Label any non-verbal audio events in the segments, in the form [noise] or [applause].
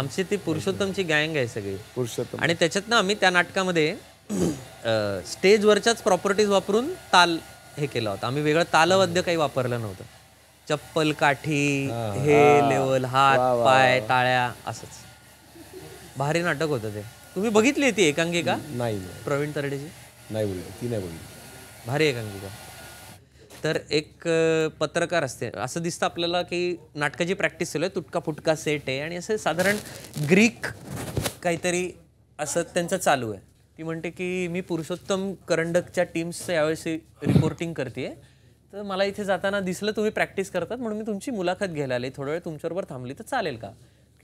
आमची ती पुरुषोत्तमची गँग आहे सगळी पुरुषोत्तम आणि त्याच्यात ना आम्ही त्या नाटकामध्ये स्टेजवरच्याच प्रॉपर्टीज वापरून ताल हे केला होता आम्ही वेगळं तालवद्य काही वापरलं नव्हतं चप्पल काठी हे लेवल हात पाय टाळ्या असंच भारी नाटक होतं ते तुम्ही बघितली ती एकांकिका नाही नाही प्रवीण तरडेची नाही बोलली ती नाही बोलली भारी एकांकिका तर एक पत्रकार असते असं दिसतं आपल्याला की नाटकाची प्रॅक्टिस चालू आहे तुटका फुटका सेट आहे आणि असं साधारण ग्रीक काहीतरी असं त्यांचं चालू आहे ती म्हणते की मी पुरुषोत्तम करंडकच्या टीम्सचं यावेळेस रिपोर्टिंग करते तर मला इथे जाताना दिसलं तुम्ही प्रॅक्टिस करतात म्हणून मी तुमची मुलाखत घ्यायला आले थोडा वेळ तुमच्याबरोबर थांबली तर चालेल का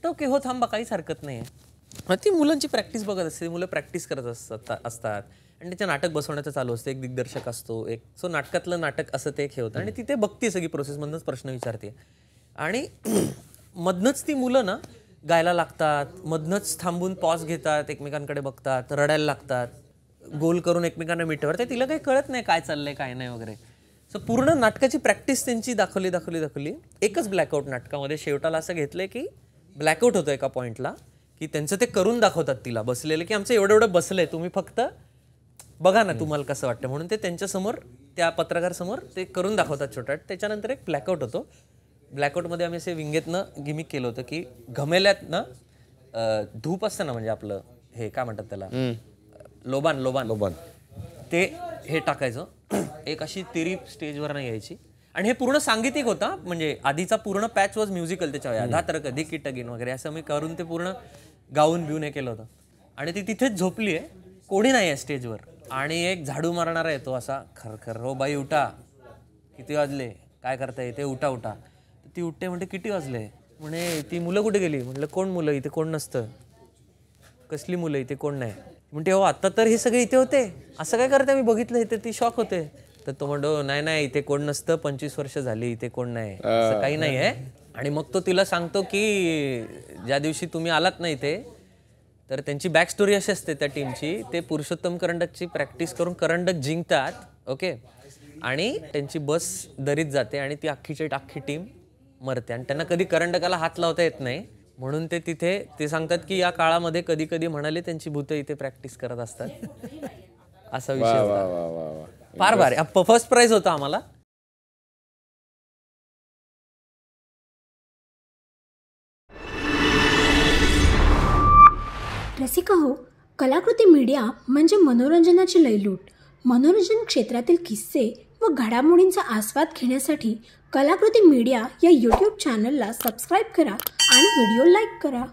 ओके हो थांबा काहीच हरकत नाही आहे ती मुलांची प्रॅक्टिस बघत असते मुलं प्रॅक्टिस करत असतात असतात आणि त्याच्या नाटक बसवण्याचं चालू असतं एक दिग्दर्शक असतो एक सो नाटकातलं नाटक असं ते खेळतं आणि तिथे बघते सगळी प्रोसेसमधनंच प्रश्न विचारते आणि [clears throat] मधनंच ती मुलं ना गायला लागतात मधनंच थांबून पॉज घेतात एकमेकांकडे बघतात रडायला लागतात गोल करून एकमेकांना मिठवर ते तिला काही कळत नाही काय चाललंय काय नाही वगैरे सो पूर्ण नाटकाची प्रॅक्टिस त्यांची दाखवली दाखवली दाखवली एकच ब्लॅकआउट नाटकामध्ये शेवटाला असं घेतलं की ब्लॅकआउट होतो एका पॉईंटला की त्यांचं ते करून दाखवतात तिला बसलेलं की आमचं एवढं एवढं बसलं आहे तुम्ही फक्त बघा ना तुम्हाला कसं वाटतं म्हणून ते त्यांच्यासमोर त्या पत्रकारसमोर ते करून दाखवतात छोटा त्याच्यानंतर एक ब्लॅकआउट होतो ब्लॅकआउटमध्ये आम्ही असे विंगेतनं गिमिक केलं होतं की घमेल्यात ना धूप असतं ना म्हणजे आपलं हे काय म्हणतात त्याला लोबान लोबान लोबान ते हे टाकायचं [clears throat] एक अशी तिरी स्टेजवर नाही यायची आणि हे पूर्ण सांगीतिक होता म्हणजे आधीचा पूर्ण पॅच वॉज म्युझिकल त्याच्या आधा तर कधी किटगिन वगैरे असं मी करून ते पूर्ण गाऊन बिऊन हे केलं होतं आणि ती तिथेच झोपली आहे कोणी नाही आहे स्टेजवर आणि एक झाडू मारणारा येतो असा खरखर हो बाई उठा किती वाजले काय करता येते उठा उठा ती उठते म्हणते किती वाजले म्हणे ती मुलं कुठे गेली म्हटलं कोण मुलं इथे कोण नसतं कसली मुलं इथे कोण नाही म्हणते हो आता तर हे सगळे इथे होते असं काय करते मी बघितलं इथे ती शॉक होते तर तो म्हणतो नाही नाही इथे कोण नसतं पंचवीस वर्ष झाली इथे कोण नाही असं काही नाही आहे आणि मग तो तिला सांगतो की ज्या दिवशी तुम्ही आलात नाही इथे तर त्यांची बॅक स्टोरी अशी असते त्या टीमची ते पुरुषोत्तम करंडकची प्रॅक्टिस करून करंडक जिंकतात ओके आणि त्यांची बस दरीत जाते आणि ती अख्खीची अख्खी टीम मरते आणि त्यांना कधी करंडकाला हात लावता येत नाही म्हणून ते तिथे ते सांगतात की या काळामध्ये कधी कधी म्हणाले त्यांची भूतं इथे प्रॅक्टिस करत असतात [laughs] असा विषय फार भारी फर्स्ट प्राईज होता आम्हाला असे कहो, कलाकृती मीडिया म्हणजे मनोरंजनाची लयलूट मनोरंजन क्षेत्रातील किस्से व घडामोडींचा आस्वाद घेण्यासाठी कलाकृती मीडिया या यूट्यूब चॅनलला सबस्क्राईब करा आणि व्हिडिओ लाईक करा